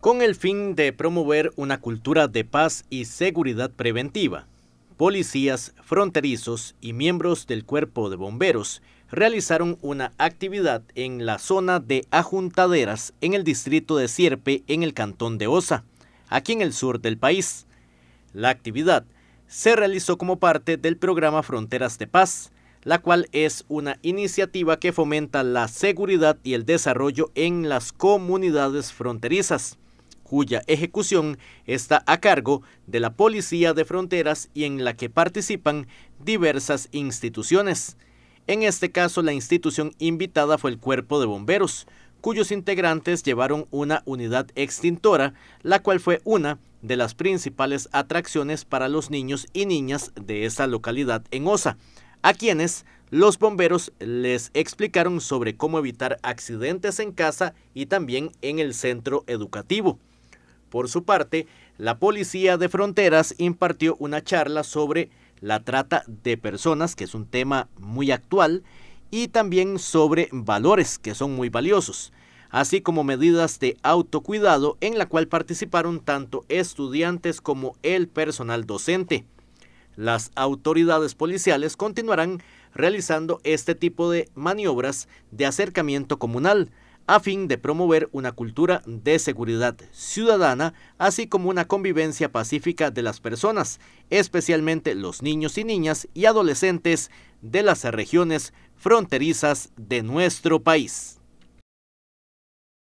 con el fin de promover una cultura de paz y seguridad preventiva. Policías, fronterizos y miembros del cuerpo de bomberos realizaron una actividad en la zona de Ajuntaderas en el distrito de Sierpe en el cantón de Osa, aquí en el sur del país. La actividad se realizó como parte del programa Fronteras de Paz, la cual es una iniciativa que fomenta la seguridad y el desarrollo en las comunidades fronterizas cuya ejecución está a cargo de la Policía de Fronteras y en la que participan diversas instituciones. En este caso, la institución invitada fue el Cuerpo de Bomberos, cuyos integrantes llevaron una unidad extintora, la cual fue una de las principales atracciones para los niños y niñas de esta localidad en Osa, a quienes los bomberos les explicaron sobre cómo evitar accidentes en casa y también en el centro educativo. Por su parte, la Policía de Fronteras impartió una charla sobre la trata de personas, que es un tema muy actual, y también sobre valores, que son muy valiosos, así como medidas de autocuidado en la cual participaron tanto estudiantes como el personal docente. Las autoridades policiales continuarán realizando este tipo de maniobras de acercamiento comunal, a fin de promover una cultura de seguridad ciudadana, así como una convivencia pacífica de las personas, especialmente los niños y niñas y adolescentes de las regiones fronterizas de nuestro país.